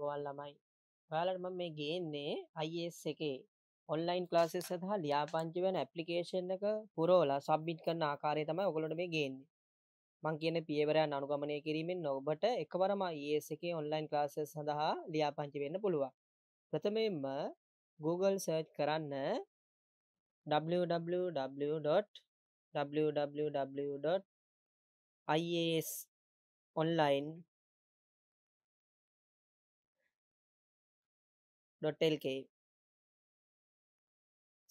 ගොවල් ළමයි ඔයාලට මම මේ ගේන්නේ අයිස් එකේ ඔන්ලයින් ක්ලාසෙස් සඳහා ලියාපංචි වෙන ඇප්ලිකේෂන් එක පුරෝලා සබ්මිට් කරන ආකාරය තමයි ඔයගොල්ලන්ට මේ ගේන්නේ මං කියන පියවරයන් අනුගමනය කිරීමෙන් ඔබට එකවරම IS එකේ ඔන්ලයින් ක්ලාසස් සඳහා ලියාපංචි වෙන්න පුළුවන් ප්‍රථමයෙන්ම Google සර්ච් කරන්න www.www.ias online .lk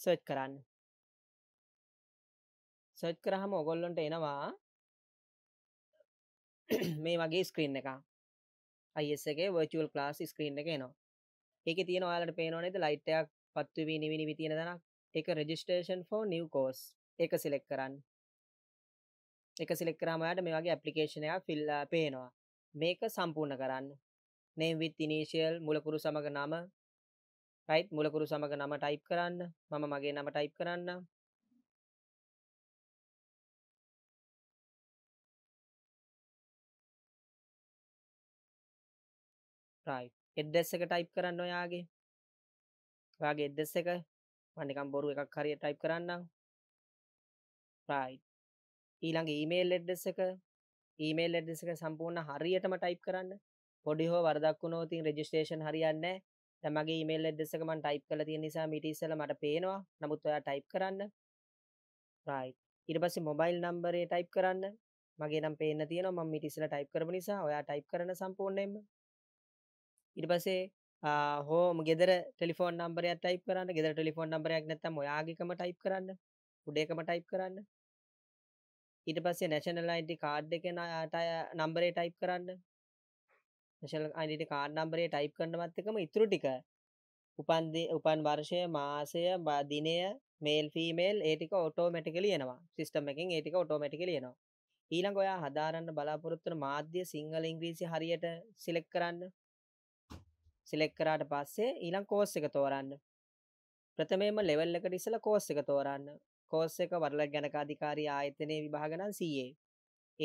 සර්ච් කරන්න සර්ච් කරහම ඔගොල්ලොන්ට එනවා මේ වගේ ස්ක්‍රීන් එක අයිසගේ වර්චුවල් ලාස් ස්ක්‍රීන් එක නවා ඒක තියෙන යාලට පේනොනෙද ලයිට්ටයක් පත්තුවී නිවිනි විතියෙන දනක් එක රෙජිස්ටේෂන් ෆෝ නිව් කෝස් එක සිලෙක් කරන්න එක සිලෙක්කරමයට මේ වගේ ඇපලිකේෂනයක් ෆිල්ල පේනවා මේක සම්පූර්ණ කරන්න නේම් විත් ඉනිශියල් මුලකුරු සමග නම රයිට් මුලකුරු සමඟ නම ටයිප් කරන්න මම මගේ නම ටයිප් කරන්න රයි එදෙස් එක ටයිප් කරන්න ඔයාගේ ඔයාගේ එදෙස් එක මනිකම් බොරු එකක් හරිය ටයිප් කරන්න රයි ඊළඟ ඊමේල් එඩ්ඩෙස් එක ඊමේල් එඩ්ඩෙස් එක සම්පූර්ණ හරියටම ටයිප් කරන්න පොඩි හෝ වරදක් වුණෝතින් රෙජිස්ට්‍රේෂන් හරියන්නේ මගේ මේල් එදෙසකමන් ටයිප් කල තිය නිසා මිටිස්සල මට පේනවා නමුත් ඔයා ටයිප් කරන්න රයි ඉරපස මොබයිල් නම්බරේ ටයිප් කරන්න මගේ නම් පේන තියෙන ම මිටිසල ටයිප් කරම නිසා ඔයා ටයිප් කරන සම්පූර්ණයම ඉරිපසේ හෝ ගෙදර ටෙලිෆෝන් නම්බරය ටයිප් කරන්න ගෙදර ටෙලිෆෝන් නම්බරයක් නැතම ඔයාගේකම ටයිප් කරන්න උඩේකම ටයිප් කරන්න ඊට පස්සේ නැශනල් අයිඩි කාඩ් එකෙන අටය නම්බරේ ටයිප් කරන්න නශල් අයිඩට කාඩ් නම්බරේ ටයිප් කරනවත් එකම ඉතුරු ටික උපන්දි උපන් වර්ෂය මාසය බාදිනය මේල් ෆීමේල් ඒටික ඔටෝමටික ලියනවා සිිස්ටම් එකින් ඒටික ඔටෝමටික ලියනවා ඊළඟ ඔයා හදාරන්න බලාපොරොත්තුන මාධ්‍ය සිංහල ඉංග්‍රීසි හරියට සිලෙක් කරන්න සිලෙක් කරාට පස්සේ ඊළං කෝස් එක තෝරන්න ප්‍රථමේම ලෙවල් එකට ඉසල කෝස් එක තෝරන්න කෝස් එක වරල ගැනකාධිකාරී ආයතනය විභාගනන් සයේ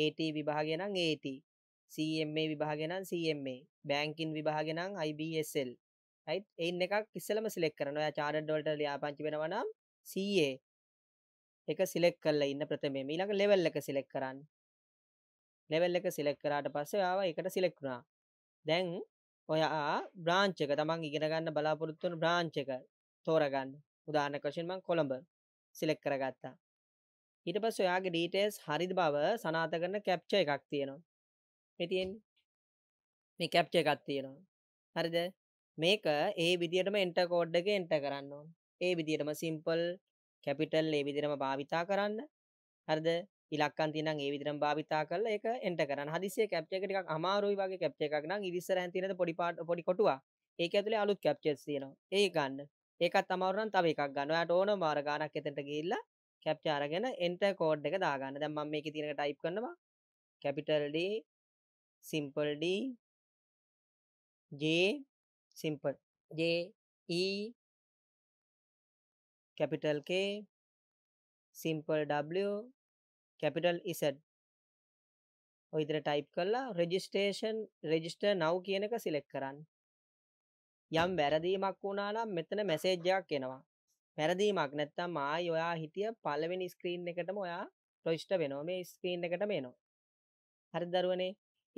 ඒට විභාගෙනම් ඒටී CMA විභාගෙනම් CMA බෑංකින් විභාගෙනම් IBSL right එයින් එකක් ඉස්සෙල්ම සිලෙක්ට් කරනවා ඔයා චාර්ටඩ් වලට ලියාපදිංචි වෙනවා නම් CA එක සිලෙක්ට් කරලා ඉන්න ප්‍රථමයෙන් ඊළඟ ලෙවල් එක සිලෙක්ට් කරන්න ලෙවල් එක සිලෙක්ට් කරාට පස්සේ ඔයාව එකට සිලෙක්ට් වුණා දැන් ඔයා බ්‍රාංච් එක තමන් ඉගෙන ගන්න බලාපොරොත්තු වෙන බ්‍රාංච් එක තෝරගන්න උදාහරණයක් වශයෙන් මම කොළඹ සිලෙක්ට් කරගත්තා ඊට පස්සේ ඔයාගේ ඩීටේල්ස් හරිද බව සනාථ කරන කැප්චර් එකක් තියෙනවා මෙතියෙන් මේ කැප්ච එකත් තියෙනවා හරිද මේක ඒ විදිටම එන්ටකෝඩ්ඩක එන්ට කරන්න ඕන් ඒ විදිටම සිම්පල් කැපිටල් ඒ විදිරම භාවිතා කරන්න හරද ඉලක්කන් තින ඒ විදිරම් භාවිතා කල එක එට කරන්න හදිසේ කැප්චක එකක් අමාරුයි වගේ කැප්ච එකක් නම් ඉරිස්සර හැතිනද පොඩිපාට පොඩි කොටවා ඒක ඇතුලේ අලුත් කැප්චස් තියෙනවා ඒ ගන්න ඒකත් අමරුන් තව එකක් ගන්න යට ඕන මාර ගානක් එතට ගිල්ල කැප්චාරගෙන එන්ට කෝඩ් එක දාගන්න දැම්ම මේ එක තිනක ටයිප් කරනවා කැපිටල්ඩේ simple d j simple j e capital k simple w capital z ඔය විදිහට ටයිප් කරලා registration register now කියන එක select කරන්න යම් වැරදීමක් වුණා නම් මෙතන මැසේජ් එකක් එනවා වැරදීමක් නැත්තම් ආයි ඔයා හිටිය පළවෙනි ස්ක්‍රීන් එකටම ඔයා රොජිස්ටර් වෙනවා මේ ස්ක්‍රීන් එකටම එනවා හරි දරුවනේ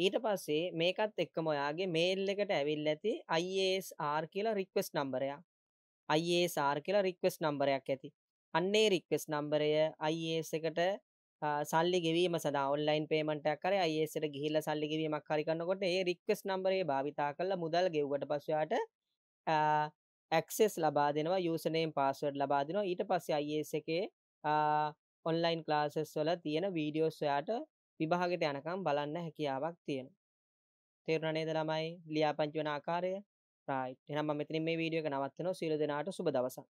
ඊට පස්සේ මේකත් එක්කම ඔයාගේ මේල් එකට ඇවිල් ඇති IASR කියලා රික්වෙස්ට් නම්බරයක් IASR කියලා රික්වෙස්ට් නම්බරයක් ඇති අන්නේ රික්වෙස්ට් නම්බරය IAS එකට සල්ලි ගෙවීම සඳහා ඔන්ලයින් පේමන්ටයක් කරේ IAS එකට ගිහිල්ලා සල්ලි ගෙවීමක් හරි කරනකොට ඒ රික්වෙස්ට් නම්බරය භාවිතා කරලා මුදල් ගෙව්වට පස්සේ යාට ඇක්සෙස් ලබා දෙනවා යුසනේම් පාස්වර්ඩ් ලබා දෙනවා ඊට පස්සේ IAS එකේ ඔන්ලයින් ක්ලාසස් වල තියෙන වීඩියෝස් ඔයාට විභාගයට යනකම් බලන්න හැකියාවක් තියෙන තේරුණා නේද ළමයි ලියාපදිංචි වෙන ආකාරය රයිට් එහෙනම් මම මෙතනින් මේ වීඩියෝ එක නවත්තනවා සියලු දෙනාට සුබ දවසක්